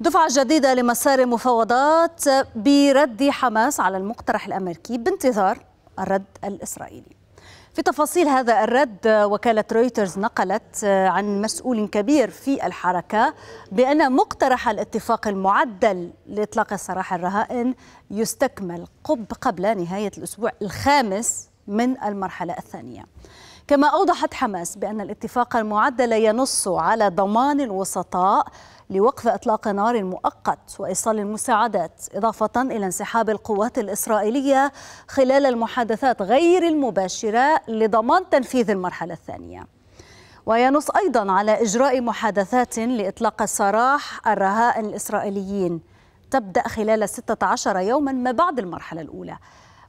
دفعة جديدة لمسار المفاوضات برد حماس على المقترح الأمريكي بانتظار الرد الإسرائيلي في تفاصيل هذا الرد وكالة رويترز نقلت آه، عن مسؤول كبير في الحركة بأن مقترح الاتفاق المعدل لإطلاق سراح الرهائن يستكمل قبل نهاية الأسبوع الخامس من المرحلة الثانية كما أوضحت حماس بأن الاتفاق المعدل ينص على ضمان الوسطاء لوقف إطلاق نار مؤقت وإيصال المساعدات إضافة إلى انسحاب القوات الإسرائيلية خلال المحادثات غير المباشرة لضمان تنفيذ المرحلة الثانية وينص أيضا على إجراء محادثات لإطلاق سراح الرهائن الإسرائيليين تبدأ خلال 16 يوما ما بعد المرحلة الأولى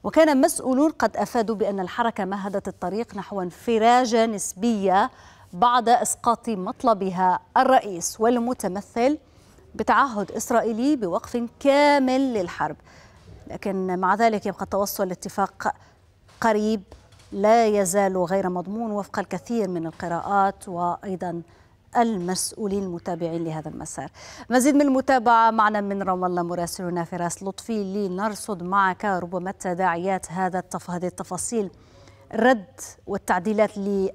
وكان مسؤولون قد أفادوا بأن الحركة مهدت الطريق نحو انفراجة نسبية بعد إسقاط مطلبها الرئيس والمتمثل بتعهد إسرائيلي بوقف كامل للحرب لكن مع ذلك يبقى التوصل لاتفاق قريب لا يزال غير مضمون وفق الكثير من القراءات وأيضا المسؤولين المتابعين لهذا المسار مزيد من المتابعة معنا من رام الله مراسلنا فراس لطفي لنرصد معك ربما تداعيات هذا التف... هذه التفاصيل الرد والتعديلات اللي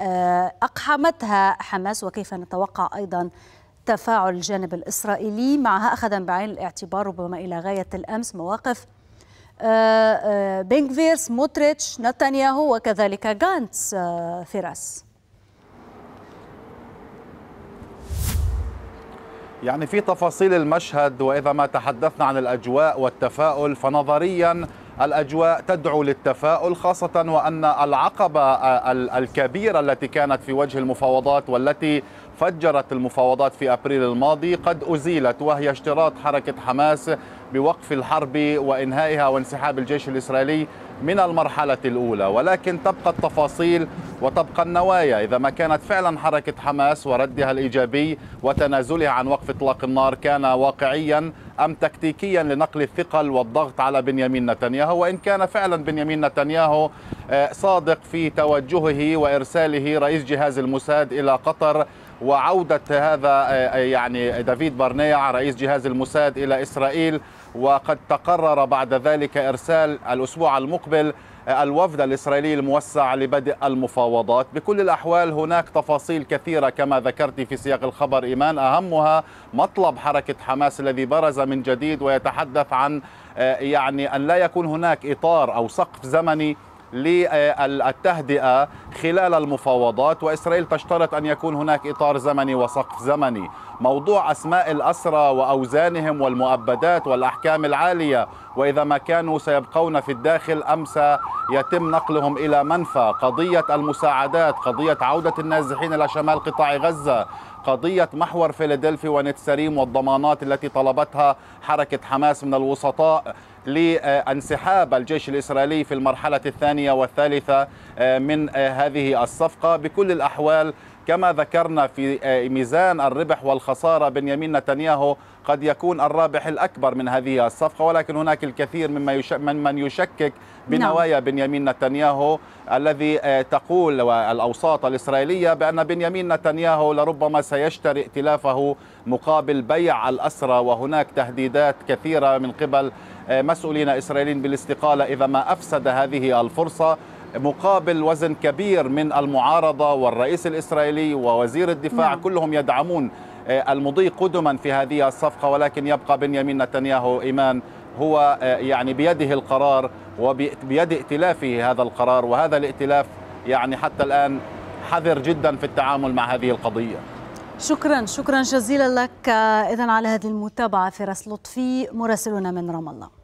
أقحمتها حماس وكيف نتوقع أيضا تفاعل الجانب الإسرائيلي معها أخذا بعين الاعتبار ربما إلى غاية الأمس مواقف آه، آه، بنغفير سموتريتش نتنياهو وكذلك غانتس آه، فراس يعني في تفاصيل المشهد واذا ما تحدثنا عن الاجواء والتفاؤل فنظريا الاجواء تدعو للتفاؤل خاصه وان العقبه آه، الكبيره التي كانت في وجه المفاوضات والتي فجرت المفاوضات في ابريل الماضي قد ازيلت وهي اشتراط حركه حماس بوقف الحرب وانهائها وانسحاب الجيش الاسرائيلي من المرحلة الأولى ولكن تبقى التفاصيل وتبقى النوايا إذا ما كانت فعلا حركة حماس وردها الإيجابي وتنازلها عن وقف إطلاق النار كان واقعيا أم تكتيكيا لنقل الثقل والضغط على بنيامين نتنياهو وإن كان فعلا بنيامين نتنياهو آه، صادق في توجهه وإرساله رئيس جهاز الموساد إلى قطر وعودة هذا آه، يعني دافيد بارنيع رئيس جهاز الموساد إلى إسرائيل وقد تقرر بعد ذلك إرسال الأسبوع المقبل آه، الوفد الإسرائيلي الموسع لبدء المفاوضات بكل الأحوال هناك تفاصيل كثيرة كما ذكرت في سياق الخبر إيمان أهمها مطلب حركة حماس الذي برز من جديد ويتحدث عن آه، يعني أن لا يكون هناك إطار أو سقف زمني للتهدئة خلال المفاوضات وإسرائيل تشترط أن يكون هناك إطار زمني وسقف زمني موضوع أسماء الأسرى وأوزانهم والمؤبدات والأحكام العالية وإذا ما كانوا سيبقون في الداخل أم سيتم نقلهم إلى منفى قضية المساعدات قضية عودة النازحين إلى شمال قطاع غزة قضية محور فيلادلفيا ونتسريم والضمانات التي طلبتها حركة حماس من الوسطاء لانسحاب الجيش الإسرائيلي في المرحلة الثانية والثالثة آه، من آه، هذه الصفقة بكل الأحوال كما ذكرنا في آه، ميزان الربح والخسارة بنيامين نتنياهو قد يكون الرابح الأكبر من هذه الصفقة ولكن هناك الكثير مما يش... من من يشكك بنوايا نعم. بنيامين نتنياهو الذي آه، تقول الأوساط الإسرائيلية بأن بنيامين نتنياهو لربما سيشتري ائتلافه مقابل بيع الأسرة وهناك تهديدات كثيرة من قبل آه، مسؤولين إسرائيليين بالاستقالة إذا ما أفسد هذه الفرصة مقابل وزن كبير من المعارضة والرئيس الإسرائيلي ووزير الدفاع نعم. كلهم يدعمون آه، المضي قدما في هذه الصفقة ولكن يبقى بنيامين نتنياهو إيمان هو آه، يعني بيده القرار وبيد ائتلافه هذا القرار وهذا الائتلاف يعني حتى الآن حذر جدا في التعامل مع هذه القضية شكرا شكرا جزيلا لك آه، إذا على هذه المتابعة فراس لطفي مراسلنا من رام الله